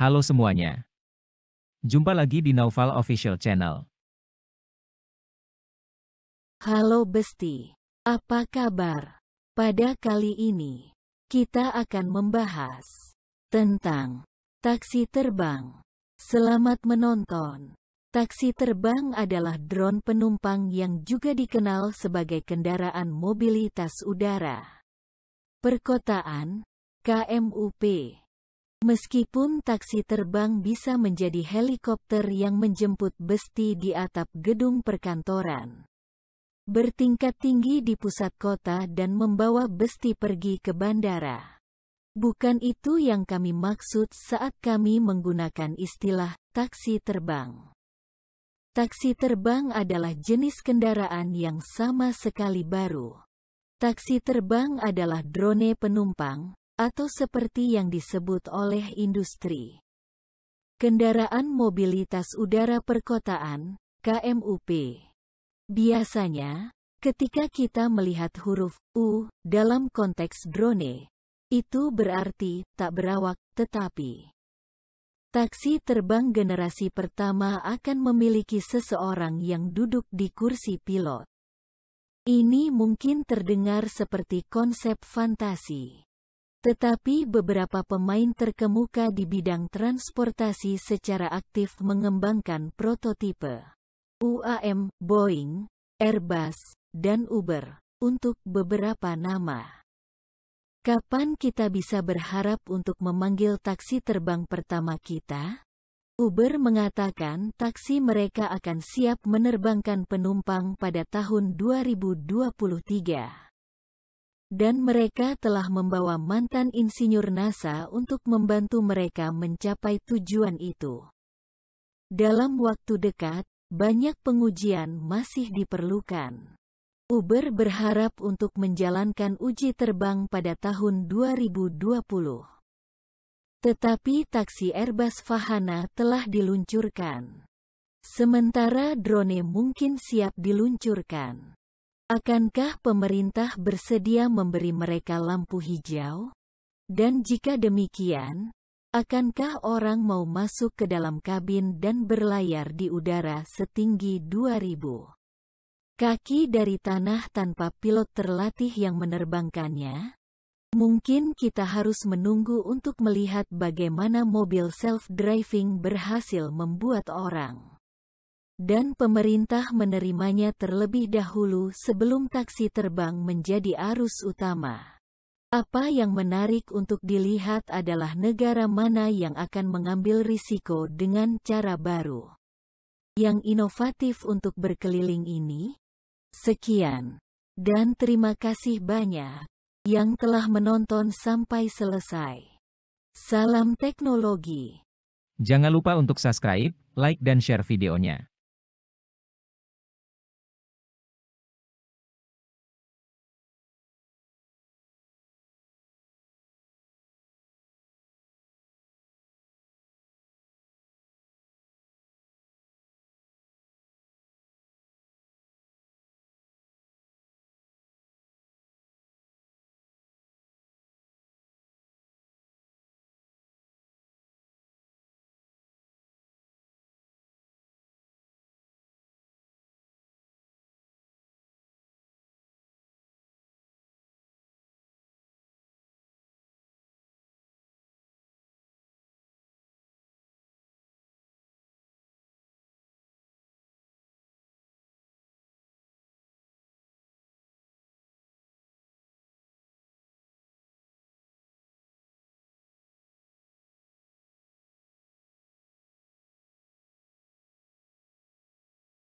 Halo semuanya. Jumpa lagi di Naufal Official Channel. Halo Besti. Apa kabar? Pada kali ini, kita akan membahas tentang taksi terbang. Selamat menonton. Taksi terbang adalah drone penumpang yang juga dikenal sebagai kendaraan mobilitas udara. Perkotaan, KMUP, Meskipun taksi terbang bisa menjadi helikopter yang menjemput besti di atap gedung perkantoran, bertingkat tinggi di pusat kota dan membawa besti pergi ke bandara. Bukan itu yang kami maksud saat kami menggunakan istilah taksi terbang. Taksi terbang adalah jenis kendaraan yang sama sekali baru. Taksi terbang adalah drone penumpang, atau seperti yang disebut oleh industri. Kendaraan mobilitas udara perkotaan, KMUP. Biasanya, ketika kita melihat huruf U dalam konteks drone, itu berarti tak berawak, tetapi Taksi terbang generasi pertama akan memiliki seseorang yang duduk di kursi pilot. Ini mungkin terdengar seperti konsep fantasi. Tetapi beberapa pemain terkemuka di bidang transportasi secara aktif mengembangkan prototipe UAM, Boeing, Airbus, dan Uber, untuk beberapa nama. Kapan kita bisa berharap untuk memanggil taksi terbang pertama kita? Uber mengatakan taksi mereka akan siap menerbangkan penumpang pada tahun 2023 dan mereka telah membawa mantan insinyur NASA untuk membantu mereka mencapai tujuan itu. Dalam waktu dekat, banyak pengujian masih diperlukan. Uber berharap untuk menjalankan uji terbang pada tahun 2020. Tetapi taksi Airbus Fahana telah diluncurkan. Sementara drone mungkin siap diluncurkan. Akankah pemerintah bersedia memberi mereka lampu hijau? Dan jika demikian, akankah orang mau masuk ke dalam kabin dan berlayar di udara setinggi 2000 kaki dari tanah tanpa pilot terlatih yang menerbangkannya? Mungkin kita harus menunggu untuk melihat bagaimana mobil self-driving berhasil membuat orang dan pemerintah menerimanya terlebih dahulu sebelum taksi terbang menjadi arus utama. Apa yang menarik untuk dilihat adalah negara mana yang akan mengambil risiko dengan cara baru. Yang inovatif untuk berkeliling ini? Sekian. Dan terima kasih banyak yang telah menonton sampai selesai. Salam teknologi. Jangan lupa untuk subscribe, like dan share videonya.